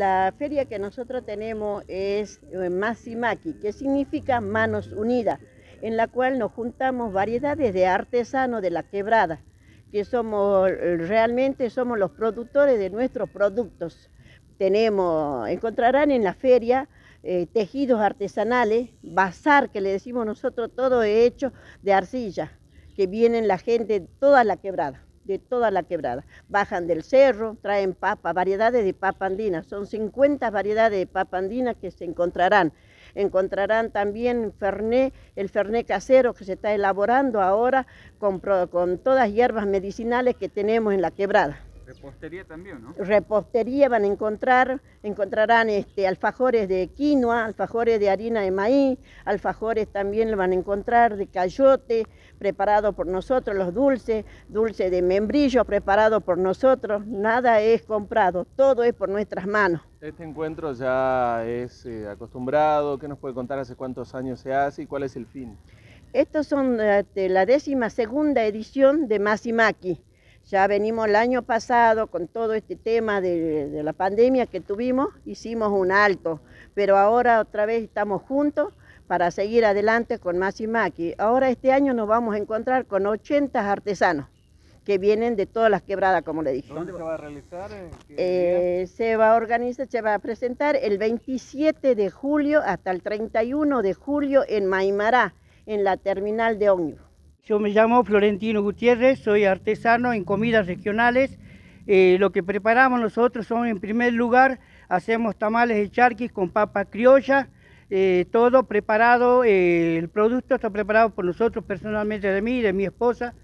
La feria que nosotros tenemos es eh, Masimaki, que significa Manos Unidas, en la cual nos juntamos variedades de artesanos de la quebrada, que somos realmente somos los productores de nuestros productos. Tenemos, encontrarán en la feria eh, tejidos artesanales, bazar que le decimos nosotros, todo hecho de arcilla, que vienen la gente toda la quebrada de toda la quebrada. Bajan del cerro, traen papa, variedades de papa andina. Son 50 variedades de papa andina que se encontrarán. Encontrarán también ferné, el ferné casero que se está elaborando ahora con, con todas hierbas medicinales que tenemos en la quebrada. Repostería también, ¿no? Repostería van a encontrar, encontrarán este, alfajores de quinoa, alfajores de harina de maíz, alfajores también lo van a encontrar de cayote, preparado por nosotros, los dulces, dulce de membrillo preparado por nosotros, nada es comprado, todo es por nuestras manos. Este encuentro ya es eh, acostumbrado, ¿qué nos puede contar hace cuántos años se hace y cuál es el fin? Estos son este, la décima segunda edición de Masimaki. Ya venimos el año pasado con todo este tema de, la pandemia que tuvimos, hicimos un alto, pero ahora otra vez estamos juntos para seguir adelante con Masimaki. Ahora este año nos vamos a encontrar con 80 artesanos que vienen de todas las quebradas, como le dije. ¿Dónde se va a realizar? Eh, se va a organizar, se va a presentar el 27 de julio hasta el 31 de julio en Maimará, en la terminal de ómnibus. Yo me llamo Florentino Gutiérrez, soy artesano en comidas regionales. Eh, lo que preparamos nosotros son, en primer lugar, hacemos tamales de charquis con papa criolla, eh, todo preparado, eh, el producto está preparado por nosotros personalmente de mí, y de mi esposa,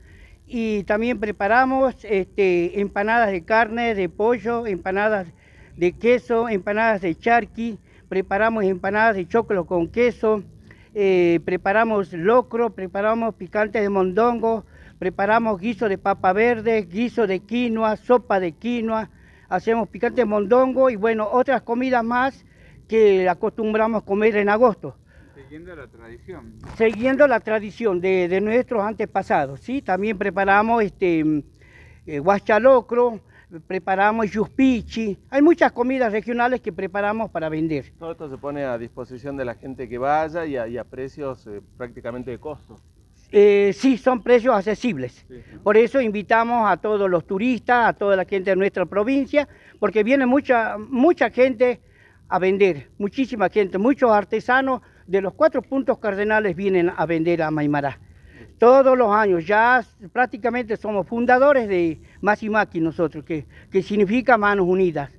y también preparamos este, empanadas de carne, de pollo, empanadas de queso, empanadas de charqui, preparamos empanadas de choclo con queso, eh, preparamos locro, preparamos picante de mondongo, preparamos guiso de papa verde, guiso de quinoa, sopa de quinoa, hacemos picante de mondongo y bueno, otras comidas más que acostumbramos comer en agosto. Siguiendo la tradición. Siguiendo la tradición de, nuestros antepasados, ¿sí? También preparamos este guachalocro, mm, eh, preparamos yuspichi. Hay muchas comidas regionales que preparamos para vender. Todo esto se pone a disposición de la gente que vaya y a, precios eh, prácticamente de costo. Eh, sí, son precios accesibles. Por eso invitamos a todos los turistas, a toda la gente de nuestra provincia, porque viene mucha, mucha gente a vender, muchísima gente, muchos artesanos de los cuatro puntos cardenales vienen a vender a Maimará todos los años. Ya prácticamente somos fundadores de Masimaki nosotros, que, que significa Manos Unidas.